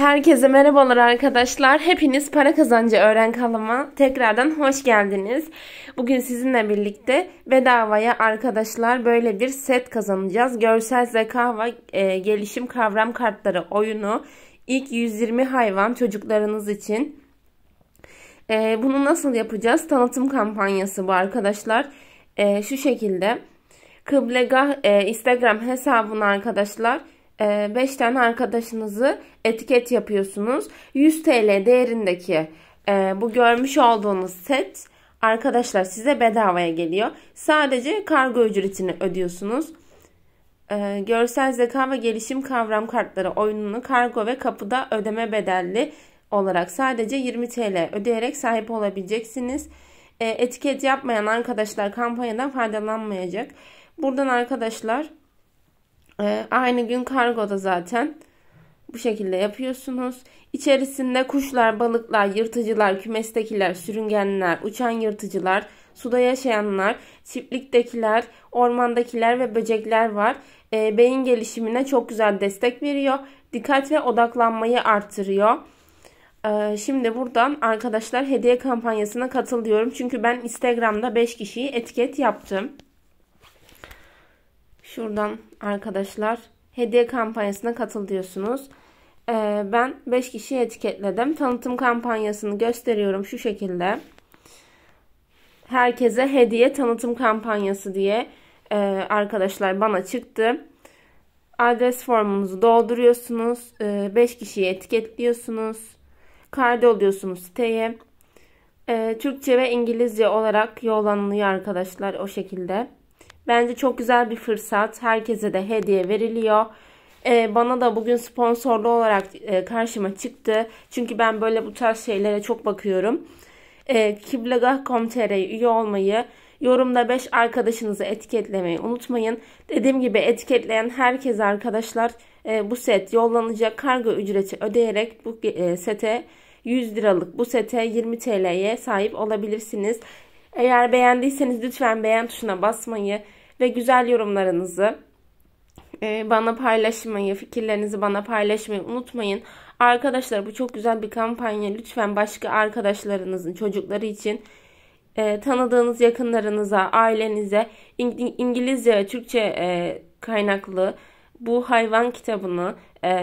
Herkese merhabalar arkadaşlar. Hepiniz Para Kazancı Öğren Kalıma tekrardan hoş geldiniz. Bugün sizinle birlikte bedavaya arkadaşlar böyle bir set kazanacağız. Görsel zeka ve e, gelişim kavram kartları oyunu ilk 120 hayvan çocuklarınız için. E, bunu nasıl yapacağız? Tanıtım kampanyası bu arkadaşlar. E, şu şekilde. Kıblegah e, Instagram hesabına arkadaşlar 5 ee, tane arkadaşınızı etiket yapıyorsunuz. 100 TL değerindeki e, bu görmüş olduğunuz set arkadaşlar size bedavaya geliyor. Sadece kargo ücretini ödüyorsunuz. Ee, görsel zeka ve gelişim kavram kartları oyununu kargo ve kapıda ödeme bedelli olarak sadece 20 TL ödeyerek sahip olabileceksiniz. Ee, etiket yapmayan arkadaşlar kampanyadan faydalanmayacak. Buradan arkadaşlar ee, aynı gün kargoda zaten bu şekilde yapıyorsunuz. İçerisinde kuşlar, balıklar, yırtıcılar, kümestekiler, sürüngenler, uçan yırtıcılar, suda yaşayanlar, çiftliktekiler, ormandakiler ve böcekler var. E, beyin gelişimine çok güzel destek veriyor. Dikkat ve odaklanmayı artırıyor. E, şimdi buradan arkadaşlar hediye kampanyasına katıl diyorum. Çünkü ben Instagram'da 5 kişiyi etiket yaptım. Şuradan arkadaşlar hediye kampanyasına katıl diyorsunuz. Ee, ben 5 kişi etiketledim. Tanıtım kampanyasını gösteriyorum şu şekilde. Herkese hediye tanıtım kampanyası diye e, arkadaşlar bana çıktı. Adres formunuzu dolduruyorsunuz. 5 e, kişiyi etiketliyorsunuz. Kaydoluyorsunuz siteye. E, Türkçe ve İngilizce olarak yollanılıyor arkadaşlar o şekilde. Bence çok güzel bir fırsat. Herkese de hediye veriliyor. Ee, bana da bugün sponsorlu olarak e, karşıma çıktı. Çünkü ben böyle bu tarz şeylere çok bakıyorum. Ee, Kiblagah.com.tr'ye üye olmayı, yorumda 5 arkadaşınızı etiketlemeyi unutmayın. Dediğim gibi etiketleyen herkese arkadaşlar e, bu set yollanacak kargo ücreti ödeyerek bu e, sete 100 liralık bu sete 20 TL'ye sahip olabilirsiniz. Eğer beğendiyseniz lütfen beğen tuşuna basmayı ve güzel yorumlarınızı e, bana paylaşmayı, fikirlerinizi bana paylaşmayı unutmayın. Arkadaşlar bu çok güzel bir kampanya. Lütfen başka arkadaşlarınızın çocukları için e, tanıdığınız yakınlarınıza, ailenize İngilizce ve Türkçe e, kaynaklı bu hayvan kitabını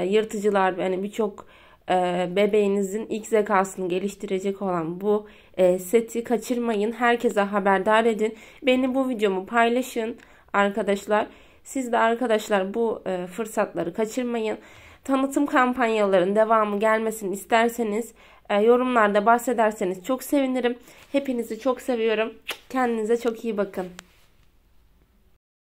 yırtıcılar yani birçok e, bebeğinizin ilk zekasını geliştirecek olan bu e, seti kaçırmayın. Herkese haberdar edin. Beni bu videomu paylaşın arkadaşlar. Siz de arkadaşlar bu e, fırsatları kaçırmayın. Tanıtım kampanyaların devamı gelmesini isterseniz e, yorumlarda bahsederseniz çok sevinirim. Hepinizi çok seviyorum. Kendinize çok iyi bakın.